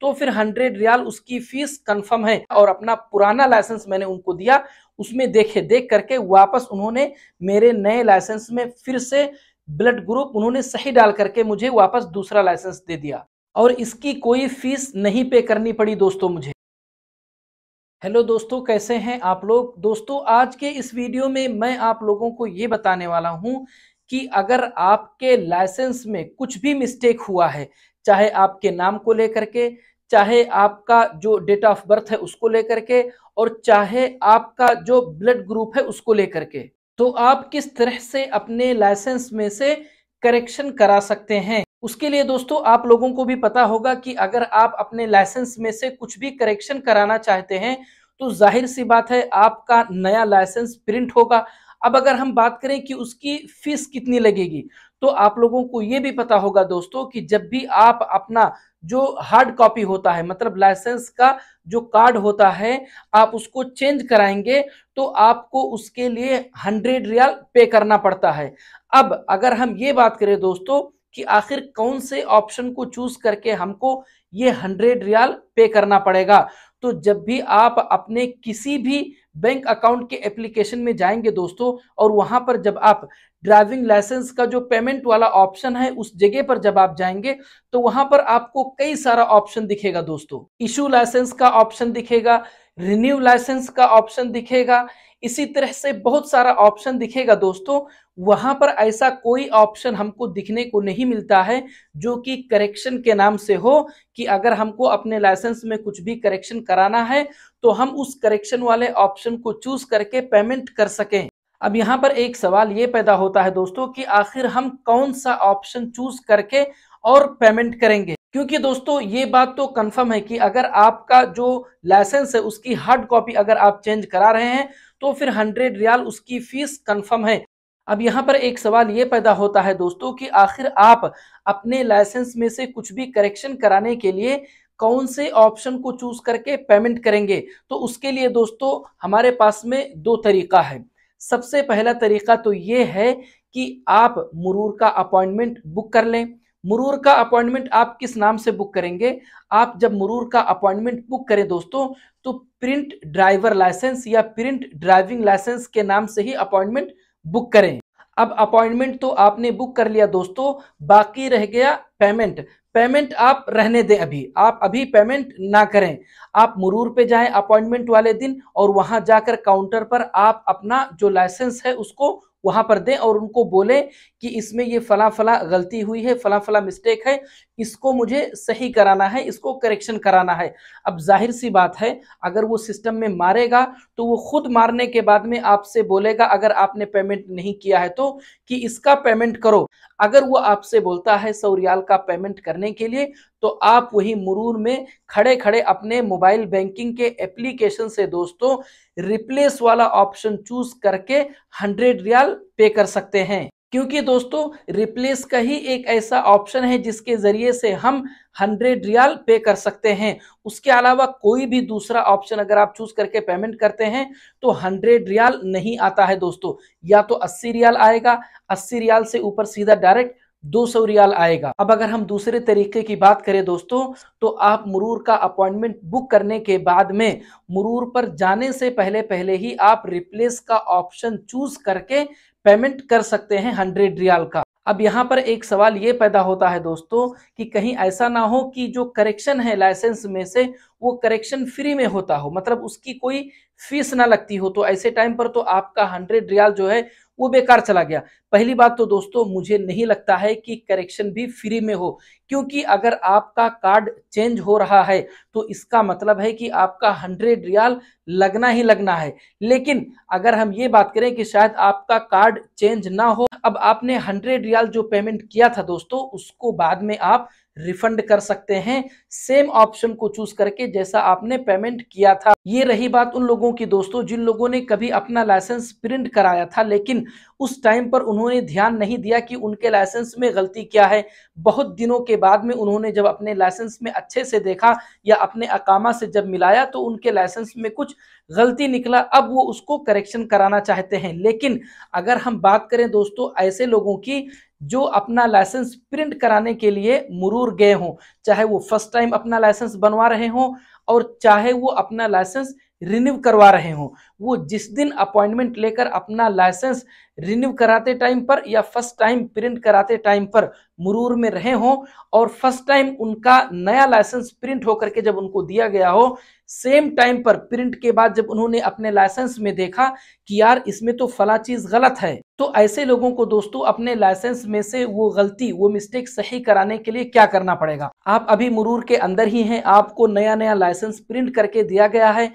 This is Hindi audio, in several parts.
तो फिर हंड्रेड रियाल उसकी फीस कंफर्म है और अपना पुराना लाइसेंस मैंने उनको दिया उसमें देखे देख करके वापस उन्होंने मेरे नए लाइसेंस में फिर से ब्लड ग्रुप उन्होंने सही डाल करके मुझे वापस दूसरा लाइसेंस दे दिया और इसकी कोई फीस नहीं पे करनी पड़ी दोस्तों मुझे हेलो दोस्तों कैसे हैं आप लोग दोस्तों आज के इस वीडियो में मैं आप लोगों को ये बताने वाला हूँ कि अगर आपके लाइसेंस में कुछ भी मिस्टेक हुआ है चाहे आपके नाम को लेकर के चाहे आपका जो डेट ऑफ बर्थ है उसको लेकर के और चाहे आपका जो ब्लड ग्रुप है उसको लेकर के तो आप किस तरह से अपने लाइसेंस में से करेक्शन करा सकते हैं उसके लिए दोस्तों आप लोगों को भी पता होगा कि अगर आप अपने लाइसेंस में से कुछ भी करेक्शन कराना चाहते हैं तो जाहिर सी बात है आपका नया लाइसेंस प्रिंट होगा अब अगर हम बात करें कि उसकी फीस कितनी लगेगी तो आप लोगों को ये भी पता होगा दोस्तों कि जब भी आप अपना जो हार्ड कॉपी होता है मतलब लाइसेंस का जो कार्ड होता है आप उसको चेंज कराएंगे तो आपको उसके लिए हंड्रेड रियाल पे करना पड़ता है अब अगर हम ये बात करें दोस्तों कि आखिर कौन से ऑप्शन को चूज करके हमको ये हंड्रेड रियाल पे करना पड़ेगा तो जब भी आप अपने किसी भी बैंक अकाउंट के एप्लीकेशन में जाएंगे दोस्तों और वहां पर जब आप ड्राइविंग लाइसेंस का जो पेमेंट वाला ऑप्शन है उस जगह पर जब आप जाएंगे तो वहां पर आपको कई सारा ऑप्शन दिखेगा दोस्तों इशू लाइसेंस का ऑप्शन दिखेगा रिन्यू लाइसेंस का ऑप्शन दिखेगा इसी तरह से बहुत सारा ऑप्शन दिखेगा दोस्तों वहां पर ऐसा कोई ऑप्शन हमको दिखने को नहीं मिलता है जो कि करेक्शन के नाम से हो कि अगर हमको अपने लाइसेंस में कुछ भी करेक्शन कराना है तो हम उस करेक्शन वाले ऑप्शन को चूज करके पेमेंट कर सकें अब यहाँ पर एक सवाल ये पैदा होता है दोस्तों कि आखिर हम कौन सा ऑप्शन चूज करके और पेमेंट करेंगे क्योंकि दोस्तों ये बात तो कंफर्म है कि अगर आपका जो लाइसेंस है उसकी हार्ड कॉपी अगर आप चेंज करा रहे हैं तो फिर हंड्रेड रियाल उसकी फीस कंफर्म है अब यहाँ पर एक सवाल ये पैदा होता है दोस्तों कि आखिर आप अपने लाइसेंस में से कुछ भी करेक्शन कराने के लिए कौन से ऑप्शन को चूज करके पेमेंट करेंगे तो उसके लिए दोस्तों हमारे पास में दो तरीका है सबसे पहला तरीका तो ये है कि आप मुरूर का अपॉइंटमेंट बुक कर लें मुरूर का अपॉइंटमेंट आप किस नाम से बुक करेंगे आप जब मुरूर का अपॉइंटमेंट बुक करें दोस्तों तो प्रिंट ड्राइवर लाइसेंस या प्रिंट ड्राइविंग लाइसेंस के नाम से ही अपॉइंटमेंट बुक करें अब अपॉइंटमेंट तो आपने बुक कर लिया दोस्तों बाकी रह गया पेमेंट पेमेंट आप रहने दें अभी आप अभी पेमेंट ना करें आप मुरूर पे जाएं अपॉइंटमेंट वाले दिन और वहां जाकर काउंटर पर आप अपना जो लाइसेंस है उसको वहां पर दें और उनको बोले कि इसमें ये फला फला गलती हुई है फला फला मिस्टेक है इसको मुझे सही कराना है इसको करेक्शन कराना है अब जाहिर सी बात है अगर वो सिस्टम में मारेगा तो वो खुद मारने के बाद में आपसे बोलेगा अगर आपने पेमेंट नहीं किया है तो कि इसका पेमेंट करो अगर वो आपसे बोलता है सौ रियाल का पेमेंट करने के लिए तो आप वही मुरूर में खड़े खड़े अपने मोबाइल बैंकिंग के एप्लीकेशन से दोस्तों रिप्लेस वाला ऑप्शन चूज करके हंड्रेड रियाल पे कर सकते हैं क्योंकि दोस्तों रिप्लेस का ही एक ऐसा ऑप्शन है जिसके ज़रिए से हम हंड्रेड रियाल पे कर सकते हैं उसके अलावा कोई भी दूसरा ऑप्शन अगर आप चूज करके पेमेंट करते हैं तो हंड्रेड रियाल नहीं आता है दोस्तों या तो अस्सी रियाल आएगा अस्सी रियाल से ऊपर सीधा डायरेक्ट दो सौ रियाल आएगा अब अगर हम दूसरे तरीके की बात करें दोस्तों तो आप मुरूर का अपॉइंटमेंट बुक करने के बाद में मुरूर पर जाने से पहले पहले ही आप रिप्लेस का ऑप्शन चूज करके पेमेंट कर सकते हैं हंड्रेड रियाल का अब यहाँ पर एक सवाल ये पैदा होता है दोस्तों कि कहीं ऐसा ना हो कि जो करेक्शन है लाइसेंस में से वो करेक्शन फ्री में होता हो मतलब उसकी कोई फीस ना लगती हो तो ऐसे टाइम पर तो आपका हंड्रेड रियाल जो है वो बेकार चला गया पहली बात तो दोस्तों मुझे नहीं लगता है कि करेक्शन भी फ्री में हो क्योंकि अगर आपका कार्ड चेंज हो रहा है तो इसका मतलब है कि आपका हंड्रेड रियाल लगना ही लगना है लेकिन अगर हम ये बात करें कि शायद आपका कार्ड चेंज ना हो अब आपने हंड्रेड रियाल जो पेमेंट किया था दोस्तों उसको बाद में आप रिफंड कर सकते हैं सेम ऑप्शन को चूज करके जैसा आपने पेमेंट किया था ये रही बात उन लोगों की दोस्तों जिन लोगों ने कभी अपना लाइसेंस प्रिंट कराया था लेकिन उस टाइम पर उन्होंने उन्होंने ध्यान नहीं दिया कि उनके लाइसेंस में गलती क्या है बहुत दिनों के बाद में उन्होंने जब अपने लाइसेंस में अच्छे से देखा या अपने अकामा से जब मिलाया तो उनके लाइसेंस में कुछ गलती निकला अब वो उसको करेक्शन कराना चाहते हैं लेकिन अगर हम बात करें दोस्तों ऐसे लोगों की जो अपना लाइसेंस प्रिंट कराने के लिए मुरूर गए हों चाहे वो फर्स्ट टाइम अपना लाइसेंस बनवा रहे हों और चाहे वो अपना लाइसेंस रिन्यू करवा रहे हों वो जिस दिन अपॉइंटमेंट लेकर अपना लाइसेंस रिन्यू कराते टाइम पर या फर्स्ट टाइम प्रिंट कराते टाइम पर मुरूर में रहे हों और फर्स्ट टाइम उनका नया लाइसेंस प्रिंट होकर के जब उनको दिया गया हो सेम टाइम पर प्रिंट के बाद जब उन्होंने अपने लाइसेंस में देखा कि यार इसमें तो फला चीज़ गलत है तो ऐसे लोगों को दोस्तों अपने लाइसेंस में से वो गलती वो मिस्टेक सही कराने के लिए क्या करना पड़ेगा आप अभी मुरूर के अंदर ही हैं आपको नया नया लाइसेंस प्रिंट करके दिया गया है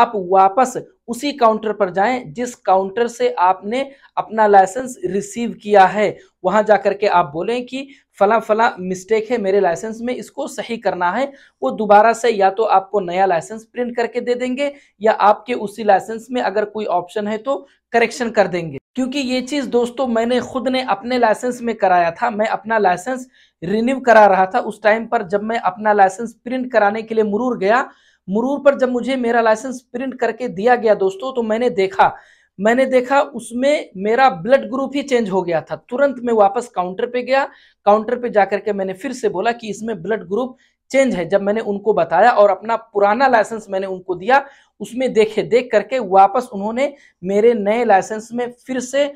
आप वापस उसी काउंटर पर जाएं जिस काउंटर से आपने अपना लाइसेंस रिसीव किया है वहां जाकर के आप बोलें कि फला फला मिस्टेक है मेरे लाइसेंस में इसको सही करना है वो दोबारा से या तो आपको नया लाइसेंस प्रिंट करके दे देंगे या आपके उसी लाइसेंस में अगर कोई ऑप्शन है तो करेक्शन कर देंगे क्योंकि ये चीज़ दोस्तों मैंने खुद ने अपने लाइसेंस में कराया था मैं अपना लाइसेंस रिन्यू करा रहा था उस टाइम पर जब मैं अपना लाइसेंस प्रिंट कराने के लिए मुरूर गया मुरूर पर जब मुझे मेरा लाइसेंस प्रिंट करके दिया गया दोस्तों तो मैंने देखा मैंने देखा उसमें मेरा ब्लड ग्रुप ही चेंज हो गया था तुरंत मैं वापस काउंटर पे गया काउंटर पे जाकर के मैंने फिर से बोला कि इसमें ब्लड ग्रुप चेंज है जब मैंने उनको बताया और अपना पुराना लाइसेंस मैंने उनको दिया उसमें देखे देख करके वापस उन्होंने मेरे नए लाइसेंस में फिर से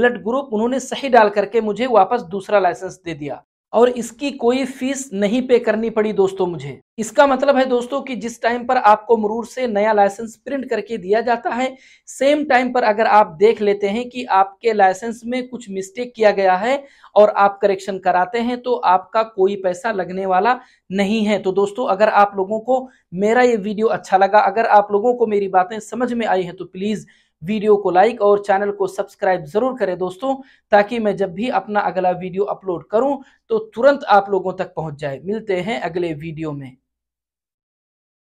ब्लड ग्रुप उन्होंने सही डाल करके मुझे वापस दूसरा लाइसेंस दे दिया और इसकी कोई फीस नहीं पे करनी पड़ी दोस्तों मुझे इसका मतलब है दोस्तों कि जिस टाइम पर आपको मरूर से नया लाइसेंस प्रिंट करके दिया जाता है सेम टाइम पर अगर आप देख लेते हैं कि आपके लाइसेंस में कुछ मिस्टेक किया गया है और आप करेक्शन कराते हैं तो आपका कोई पैसा लगने वाला नहीं है तो दोस्तों अगर आप लोगों को मेरा ये वीडियो अच्छा लगा अगर आप लोगों को मेरी बातें समझ में आई है तो प्लीज़ वीडियो को लाइक और चैनल को सब्सक्राइब जरूर करें दोस्तों ताकि मैं जब भी अपना अगला वीडियो अपलोड करूं तो तुरंत आप लोगों तक पहुंच जाए मिलते हैं अगले वीडियो में